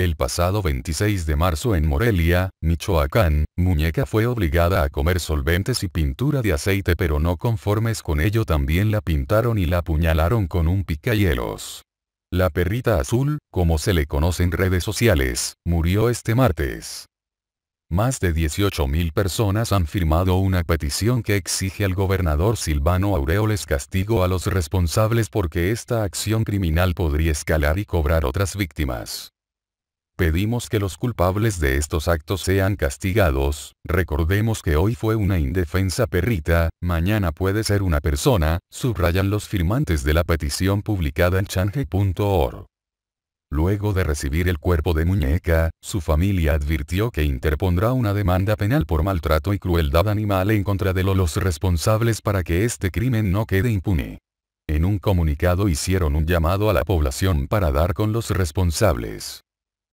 El pasado 26 de marzo en Morelia, Michoacán, Muñeca fue obligada a comer solventes y pintura de aceite pero no conformes con ello también la pintaron y la apuñalaron con un picahielos. La perrita azul, como se le conoce en redes sociales, murió este martes. Más de 18.000 personas han firmado una petición que exige al gobernador Silvano Aureoles castigo a los responsables porque esta acción criminal podría escalar y cobrar otras víctimas. Pedimos que los culpables de estos actos sean castigados, recordemos que hoy fue una indefensa perrita, mañana puede ser una persona, subrayan los firmantes de la petición publicada en change.org. Luego de recibir el cuerpo de muñeca, su familia advirtió que interpondrá una demanda penal por maltrato y crueldad animal en contra de los responsables para que este crimen no quede impune. En un comunicado hicieron un llamado a la población para dar con los responsables.